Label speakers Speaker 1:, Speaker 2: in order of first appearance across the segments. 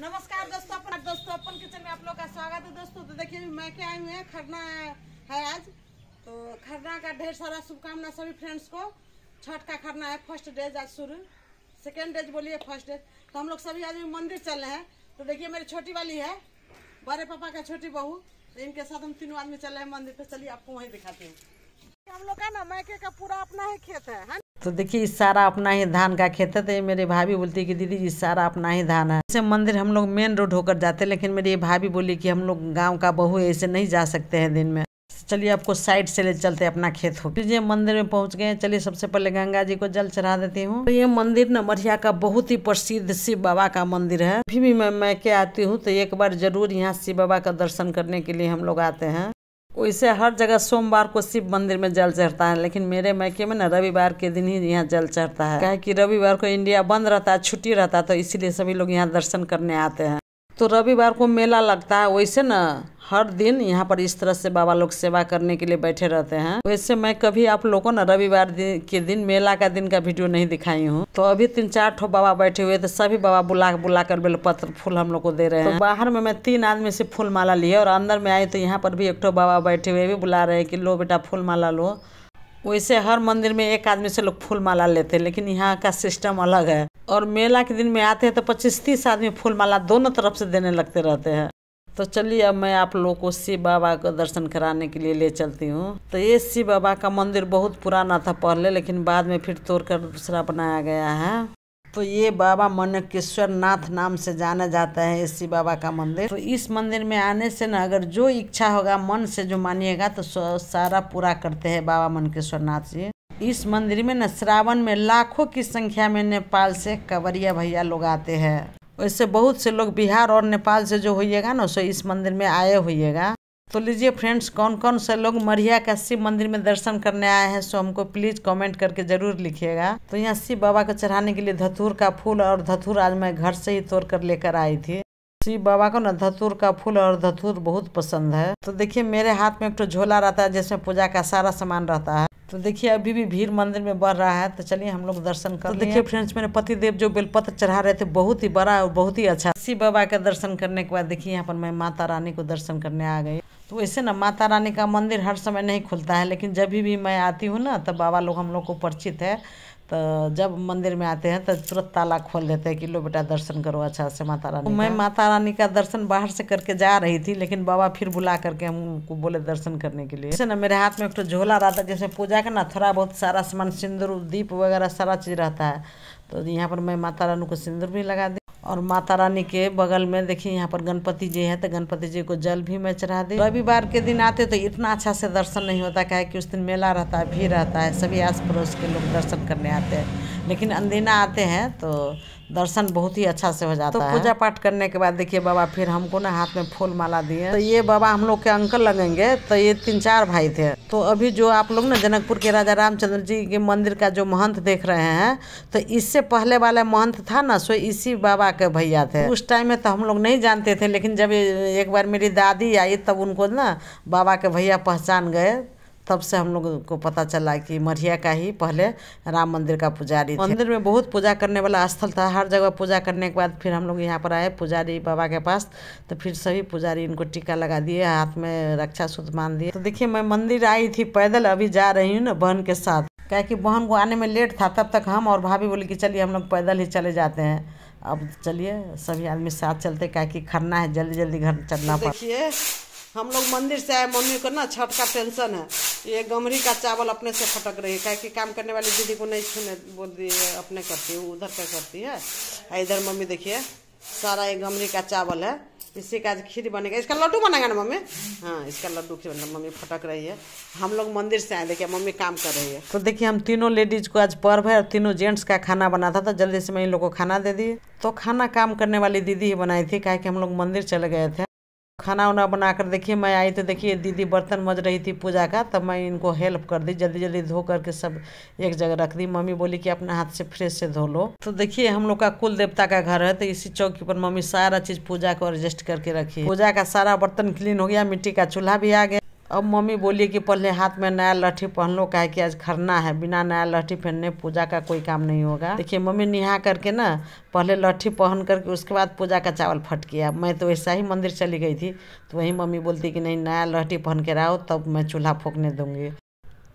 Speaker 1: नमस्कार दोस्तों अपन दोस्तों अपन किचन में आप लोग का स्वागत है दोस्तों तो देखिए मैं क्या आई हुई है खरना है आज तो खरना का ढेर सारा शुभकामना सभी फ्रेंड्स को छठ का खरना है फर्स्ट डेज आज शुरू सेकेंड डेज बोलिए फर्स्ट डेज तो हम लोग सभी आदमी मंदिर चल रहे हैं तो देखिए मेरी छोटी वाली है बड़े पापा का छोटी बहू तो इनके साथ हम तीनों आदमी चल रहे हैं मंदिर पे चलिए आपको वहीं दिखाते हैं हम लोग का ना मैके का पूरा अपना ही खेत है? हाँ तो देखिए इस सारा अपना ही धान का खेत है तो ये मेरे भाभी बोलती है कि दीदी जी सारा अपना ही धान है जैसे मंदिर हम लोग मेन रोड होकर जाते हैं लेकिन मेरी भाभी बोली कि हम लोग गांव का बहू ऐसे नहीं जा सकते हैं दिन में चलिए आपको साइड से ले चलते अपना खेत हो जी मंदिर में पहुंच गए चलिए सबसे पहले गंगा जी को जल चढ़ा देती हूँ तो ये मंदिर मरिया का बहुत ही प्रसिद्ध शिव बाबा का मंदिर है फिर भी मैं मैके आती हूँ तो एक बार जरूर यहाँ शिव बाबा का दर्शन करने के लिए हम लोग आते हैं वैसे हर जगह सोमवार को शिव मंदिर में जल चढ़ता है लेकिन मेरे मायके में ना रविवार के दिन ही यहाँ जल चढ़ता है क्या कि रविवार को इंडिया बंद रहता है छुट्टी रहता है तो इसीलिए सभी लोग यहाँ दर्शन करने आते हैं तो रविवार को मेला लगता है वैसे ना हर दिन यहाँ पर इस तरह से बाबा लोग सेवा करने के लिए बैठे रहते हैं वैसे मैं कभी आप लोगों को ना रविवार के दिन मेला का दिन का वीडियो नहीं दिखाई हूँ तो अभी तीन चार ठो बाबा बैठे हुए थे तो सभी बाबा बुला बुला कर बेलपत्र फूल हम लोग को दे रहे हैं तो बाहर में मैं तीन आदमी से फूल माला लिए और अंदर में आई तो यहाँ पर भी एक ठो बाबा बैठे हुए भी बुला रहे हैं कि लो बेटा फूल माला लो वैसे हर मंदिर में एक आदमी से लोग फूल माला लेते हैं लेकिन यहाँ का सिस्टम अलग है और मेला के दिन में आते हैं तो पच्चीस तीस आदमी फूल माला दोनों तरफ से देने लगते रहते हैं तो चलिए अब मैं आप लोगों को शिव बाबा को दर्शन कराने के लिए ले चलती हूँ तो ये शिव बाबा का मंदिर बहुत पुराना था पहले लेकिन बाद में फिर तोड़कर दूसरा बनाया गया है तो ये बाबा मनकेश्वर नाथ नाम से जाना जाता है शिव बाबा का मंदिर तो इस मंदिर में आने से ना अगर जो इच्छा होगा मन से जो मानिएगा तो सारा पूरा करते हैं बाबा मनकेश्वर नाथ जी इस मंदिर में न श्रावण में लाखों की संख्या में नेपाल से कंवरिया भैया लोग आते हैं वैसे बहुत से लोग बिहार और नेपाल से जो होइएगा ना सो इस मंदिर में आए होइएगा तो लीजिए फ्रेंड्स कौन कौन से लोग मरिया का शिव मंदिर में दर्शन करने आए हैं सो हमको प्लीज कमेंट करके जरूर लिखिएगा तो यहाँ शिव बाबा को चढ़ाने के लिए धतूर का फूल और धतूर आज मैं घर से ही तोड़ कर लेकर आई थी शिव बाबा को ना धतूर का फूल और धतूर बहुत पसंद है तो देखिए मेरे हाथ में एक तो झोला रहता है जिसमें पूजा का सारा सामान रहता है तो देखिए अभी भी भीड़ मंदिर में बढ़ रहा है तो चलिए हम लोग दर्शन कर तो देखिए फ्रेंड्स मेरे पति देव जो बेलपत्र चढ़ा रहे थे बहुत ही बड़ा और बहुत ही अच्छा शिव बाबा का दर्शन करने के बाद देखिए यहाँ पर मैं माता रानी को दर्शन करने आ गई तो वैसे ना माता रानी का मंदिर हर समय नहीं खुलता है लेकिन जब भी मैं आती हूँ ना तब बाबा लोग हम लोग को परिचित है तो जब मंदिर में आते हैं तो तुरंत ताला खोल देते हैं कि लो बेटा दर्शन करो अच्छा से माता रानी तो मैं माता रानी का दर्शन बाहर से करके जा रही थी लेकिन बाबा फिर बुला करके हमको बोले दर्शन करने के लिए जैसे ना मेरे हाथ में एक तो झोला रहता है पूजा का ना थोड़ा बहुत सारा सामान सिंदूर दीप वगैरह सारा चीज़ रहता है तो यहाँ पर मैं माता रानी को सिंदूर भी लगा दी और माता रानी के बगल में देखिए यहाँ पर गणपति जी हैं तो गणपति जी को जल भी मैं चढ़ा दी रविवार के दिन आते तो इतना अच्छा से दर्शन नहीं होता क्या है कि उस दिन मेला रहता है भीड़ रहता है सभी आस पड़ोस के लोग दर्शन करने आते हैं लेकिन अंदेना आते हैं तो दर्शन बहुत ही अच्छा से हो जाता तो है तो पूजा पाठ करने के बाद देखिए बाबा फिर हमको ना हाथ में फूल माला दिए तो ये बाबा हम लोग के अंकल लगेंगे तो ये तीन चार भाई थे तो अभी जो आप लोग ना जनकपुर के राजा रामचंद्र जी के मंदिर का जो महंत देख रहे हैं तो इससे पहले वाला महंत था ना सो इसी बाबा के भैया थे उस टाइम में तो हम लोग नहीं जानते थे लेकिन जब एक बार मेरी दादी आई तब उनको ना बाबा के भैया पहचान गए तब से हम लोग को पता चला कि मरिया का ही पहले राम मंदिर का पुजारी मंदिर में बहुत पूजा करने वाला स्थल था हर जगह पूजा करने के बाद फिर हम लोग यहाँ पर आए पुजारी बाबा के पास तो फिर सभी पुजारी इनको टीका लगा दिए हाथ में रक्षा सूत्र मान दिए तो देखिए मैं मंदिर आई थी पैदल अभी जा रही हूँ ना बहन के साथ क्या कि बहन को आने में लेट था तब तक हम और भाभी बोले कि चलिए हम लोग पैदल ही चले जाते हैं अब चलिए सभी आदमी साथ चलते क्या कि खरना है जल्दी जल्दी घर चलना है हम लोग मंदिर से आए मम्मी को ना छठ का टेंशन है ये गमरी का चावल अपने से फटक रही है कि काम करने वाली दीदी को नहीं छूने बोल दिए अपने करती है उधर का करती है इधर मम्मी देखिए सारा ये गमरी का चावल है इसी का आज खीर बनेगा इसका लड्डू बनेगा ना मम्मी हाँ इसका लड्डू खीर बनेगा मम्मी फटक रही है हम लोग मंदिर से आए देखिए मम्मी काम कर रही है तो देखिए हम तीनों लेडीज को आज पर्व है और तीनों जेंट्स का खाना बना था तो जल्दी से मैं इन लोग को खाना दे दिए तो खाना काम करने वाली दीदी ही बनाई थी कहा कि हम लोग मंदिर चले गए थे खाना उना बना कर देखिए मैं आई तो देखिए दीदी बर्तन मज रही थी पूजा का तब मैं इनको हेल्प कर दी जल्दी जल्दी धो करके सब एक जगह रख दी मम्मी बोली कि अपने हाथ से फ्रेश से धो लो तो देखिए हम लोग का कुल देवता का घर है तो इसी चौकी पर मम्मी सारा चीज़ पूजा को एडजस्ट करके रखी पूजा का सारा बर्तन क्लीन हो गया मिट्टी का चूल्हा भी आ गया अब मम्मी बोली कि पहले हाथ में नया लट्ठी पहन लो कहे कि आज खरना है बिना नया लट्ठी पहनने पूजा का कोई काम नहीं होगा देखिए मम्मी नहा करके ना पहले लट्ठी पहन करके उसके बाद पूजा का चावल फट गया मैं तो ऐसा ही मंदिर चली गई थी तो वहीं मम्मी बोलती कि नहीं नया लट्ठी पहन के आओ तब मैं चूल्हा फूकने दूँगी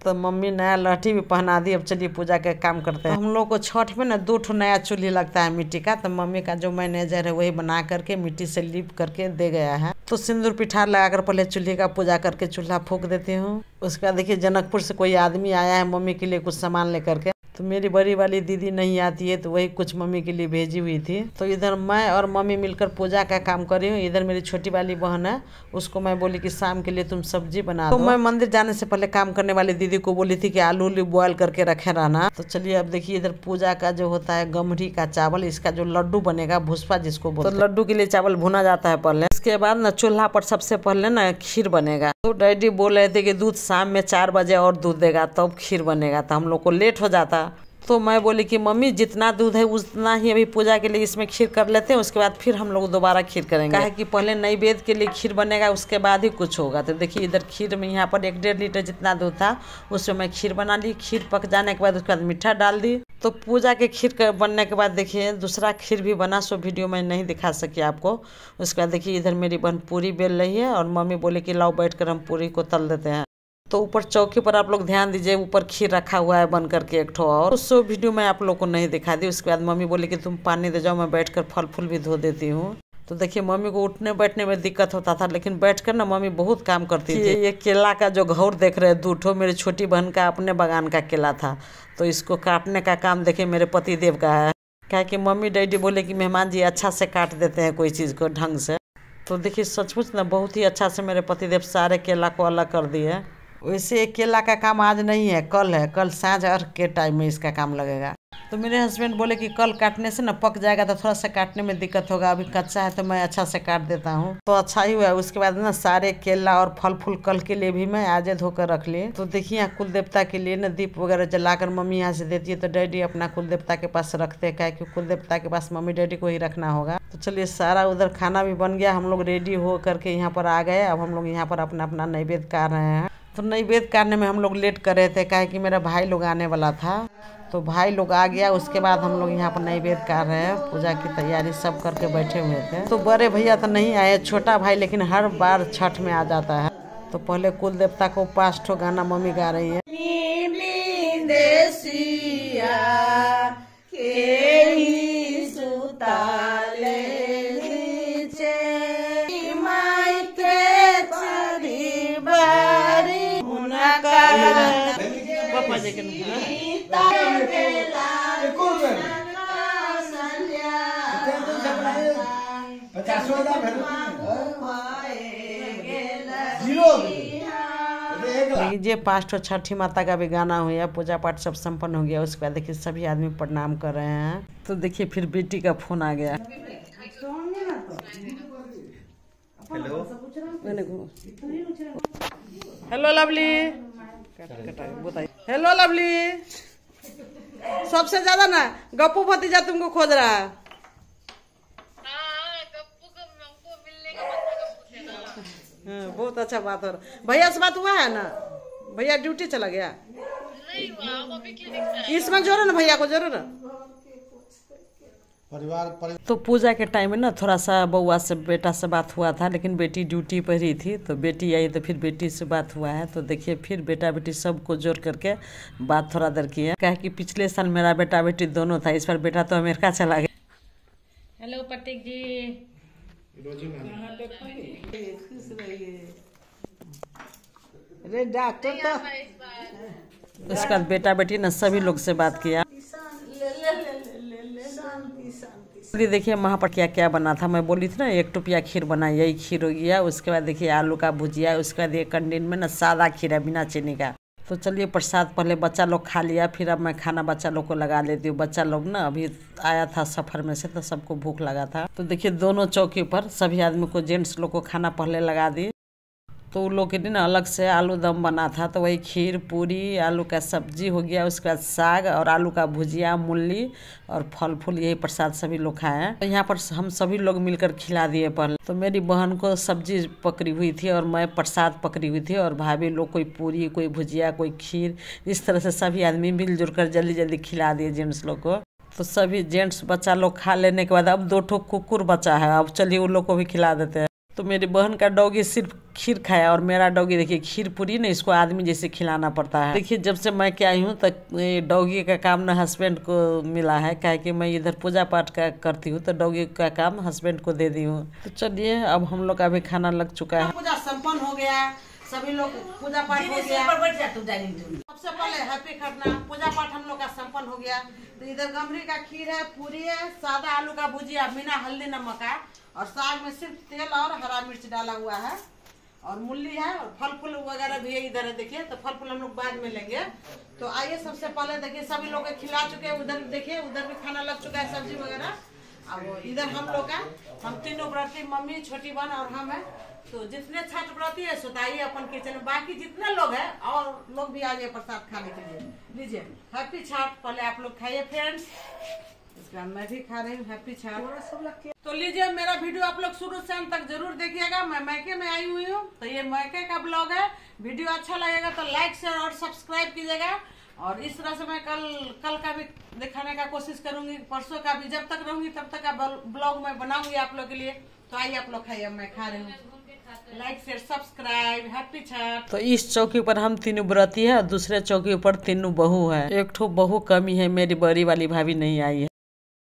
Speaker 1: तो मम्मी नया लहठी भी पहना दी अब चलिए पूजा के काम करते हैं तो हम लोग को छठ में ना दो ठो नया चूल्ही लगता है मिट्टी का तो मम्मी का जो मैनेजर है वही बना करके मिट्टी से लिप करके दे गया है तो सिंदूर पिठार लगाकर पहले चूल्हे का पूजा करके चूल्हा फूक देती हूँ उसके बाद देखिए जनकपुर से कोई आदमी आया है मम्मी के लिए कुछ सामान लेकर के तो मेरी बड़ी वाली दीदी नहीं आती है तो वही कुछ मम्मी के लिए भेजी हुई थी तो इधर मैं और मम्मी मिलकर पूजा का काम कर रही हूँ इधर मेरी छोटी वाली बहन है उसको मैं बोली कि शाम के लिए तुम सब्जी बना तो मैं मंदिर जाने से पहले काम करने वाली दीदी को बोली थी कि आलू उलू बॉयल करके रखे रहना तो चलिए अब देखिए इधर पूजा का जो होता है गमरी का चावल इसका जो लड्डू बनेगा भूसपा जिसको बोलते तो लड्डू के लिए चावल भुना जाता है पहले उसके बाद ना चूल्हा पर सबसे पहले ना खीर बनेगा तो डैडी बोल रहे थे कि दूध शाम में चार बजे और दूध देगा तब तो खीर बनेगा तो हम लोग को लेट हो जाता तो मैं बोली कि मम्मी जितना दूध है उतना ही अभी पूजा के लिए इसमें खीर कर लेते हैं उसके बाद फिर हम लोग दोबारा खीर करेंगे कहा कि पहले नैवेद्य के लिए खीर बनेगा उसके बाद ही कुछ होगा तो देखिए इधर खीर में यहाँ पर एक डेढ़ लीटर जितना दूध था उसमें मैं खीर बना ली खीर पक जाने के बाद उसके बाद मीठा डाल दी तो पूजा के खीर बनने के बाद देखिए दूसरा खीर भी बना सो वीडियो में नहीं दिखा सकी आपको उसके बाद देखिए इधर मेरी बहन पूरी बेल रही है और मम्मी बोले कि लाओ बैठ कर हम पूरी को तल देते हैं तो ऊपर चौकी पर आप लोग ध्यान दीजिए ऊपर खीर रखा हुआ है बन करके एक ठो और उस वीडियो में आप लोग को नहीं दिखा दी उसके बाद मम्मी बोले कि तुम पानी दे जाओ मैं बैठ कर फल फूल भी धो देती हूँ तो देखिए मम्मी को उठने बैठने में दिक्कत होता था लेकिन बैठकर ना मम्मी बहुत काम करती थी ये केला का जो घोर देख रहे दो दूठो मेरी छोटी बहन का अपने बागान का केला था तो इसको काटने का काम देखिए मेरे पति देव का है क्या कि मम्मी डैडी बोले कि मेहमान जी अच्छा से काट देते हैं कोई चीज़ को ढंग से तो देखिए सचमुच ना बहुत ही अच्छा से मेरे पतिदेव सारे केला को अलग कर दिए वैसे अकेला का काम आज नहीं है कल है कल साँझ अर्घ के टाइम में इसका काम लगेगा तो मेरे हस्बैंड बोले कि कल काटने से ना पक जाएगा तो थोड़ा सा काटने में दिक्कत होगा अभी कच्चा है तो मैं अच्छा से काट देता हूँ तो अच्छा ही हुआ उसके बाद ना सारे केला और फल फूल कल के लिए भी मैं आजे धोकर रख लिए तो देखिए यहाँ कुल देवता के लिए ना दीप वगैरह जलाकर मम्मी यहाँ से देती है तो डैडी अपना कुल देवता के पास रखते है क्या कुल देवता के पास मम्मी डैडी को ही रखना होगा तो चलिए सारा उधर खाना भी बन गया हम लोग रेडी हो करके यहाँ पर आ गए अब हम लोग यहाँ पर अपना अपना नैवेद्य कर रहे हैं तो नैवेद्य करने में हम लोग लेट कर रहे थे कहे कि मेरा भाई लोग आने वाला था तो भाई लोग आ गया उसके बाद हम लोग यहाँ पर नैवेद्य कर रहे हैं पूजा की तैयारी सब करके बैठे हुए थे तो बड़े भैया तो नहीं आए छोटा भाई लेकिन हर बार छठ में आ जाता है तो पहले कुल देवता को पाँच गाना मम्मी गा रही है जे पास्ट और छठी माता का भी गाना हुआ पूजा पाठ सब संपन्न हो गया उसके बाद देखिए सभी आदमी प्रणाम कर रहे हैं तो देखिए फिर बेटी का फोन आ गया हेलो हेलो लवली बताइए हेलो लवली सबसे ज्यादा ना गप्पू भतीजा तुमको खोज रहा है हाँ, हाँ, बहुत अच्छा बात हो रहा भैया से बात हुआ है ना भैया ड्यूटी चला गया नहीं, इसमें जोड़ो ना भैया को जरूर ना परिवार परि... तो पूजा के टाइम में ना थोड़ा सा बउआ से बेटा से बात हुआ था लेकिन बेटी ड्यूटी पर ही थी तो बेटी आई तो फिर बेटी से बात हुआ है तो देखिए फिर बेटा बेटी सबको जोड़ करके बात थोड़ा देर की है कहे कि पिछले साल मेरा बेटा बेटी दोनों था इस बार बेटा तो अमेरिका चला गया हेलो प्रतीक जी डॉक्टर तो उसके बाद बेटा बेटी ने सभी लोग से बात किया इसलिए देखिए वहाँ पर क्या क्या बना था मैं बोली थी ना एक टुपिया खीर बनाई यही खीर हो गया उसके बाद देखिए आलू का भुजिया उसके बाद ये कंडीन में ना सादा खीर है बिना चीनी का तो चलिए प्रसाद पहले बच्चा लोग खा लिया फिर अब मैं खाना बच्चा लोग को लगा लेती हूँ बच्चा लोग ना अभी आया था सफ़र में से तो सबको भूख लगा था तो देखिए दोनों चौकी पर सभी आदमी को जेंट्स लोग को खाना पहले लगा दी तो उन लोग के दिन अलग से आलू दम बना था तो वही खीर पूरी आलू का सब्जी हो गया उसके बाद साग और आलू का भुजिया मूली और फल फूल यही प्रसाद सभी लोग खाए हैं तो यहाँ पर हम सभी लोग मिलकर खिला दिए पहले तो मेरी बहन को सब्जी पकड़ी हुई थी और मैं प्रसाद पकड़ी हुई थी और भाभी लोग कोई पूरी कोई भुजिया कोई खीर इस तरह से सभी आदमी मिलजुल कर जल्दी जल्दी खिला दिए जेंट्स लोग को तो सभी जेंट्स बच्चा लोग खा लेने के बाद अब दो ठो कुकुर बचा है अब चलिए उन लोग को भी खिला देते हैं तो मेरी बहन का डॉगी सिर्फ खीर खाया और मेरा डॉगी देखिए खीर पूरी ना इसको आदमी जैसे खिलाना पड़ता है देखिए जब से मैं क्या आई हूँ तक डॉगी का काम ना हस्बैंड को मिला है कहे कि मैं इधर पूजा पाठ का करती हूँ तो डॉगी का काम हस्बैंड को दे दी हूँ तो चलिए अब हम लोग का भी खाना लग चुका है पूजा सम्पन्न हो गया सभी लोग पूजा पाठ हो गया सबसे पहले हैप्पी करना पूजा पाठ हम लोग का सम्पन्न हो गया तो इधर गमरी का खीर है पूरी है सादा आलू का भुजिया बिना हल्दी नमक है और साग में सिर्फ तेल और हरा मिर्च डाला हुआ है और मूली है और फल फूल वगैरह भी है इधर है देखिए तो फल फूल हम लोग बाद में लेंगे तो आइए सबसे पहले देखिए सभी लोग खिला चुके हैं उधर देखिए उधर भी खाना लग चुका है सब्जी वगैरह अब इधर हम लोग का हम तीनों व्रती मम्मी छोटी बहन और हम है तो जितने छठ व्रती है सुताइए अपन किचन में बाकी जितने लोग है और लोग भी आ गए प्रसाद खाने के लिए लीजिए हैप्पी छठ पहले आप लोग खाइए फ्रेंड्स मैं भी खा रही हूँ हैप्पी छठ तो लीजिए मेरा वीडियो आप लोग शुरू से अंत तक जरूर देखिएगा मैं मैके में आई हुई हूँ तो ये मैके का ब्लॉग है वीडियो अच्छा लगेगा तो लाइक शेयर और सब्सक्राइब कीजिएगा और इस तरह से मैं कल कल का भी दिखाने का कोशिश करूंगी परसों का भी जब तक रहूंगी तब तक का ब्लॉग मैं बनाऊंगी आप लोग के लिए तो आइए आप लोग खाइए मैं खा रही हूँ like share subscribe happy Chhath तो इस चौकी पर हम तीनों व्रती है और दूसरे चौकी पर तीनों बहू है एक ठो बहू कमी है मेरी बड़ी वाली भाभी नहीं आई है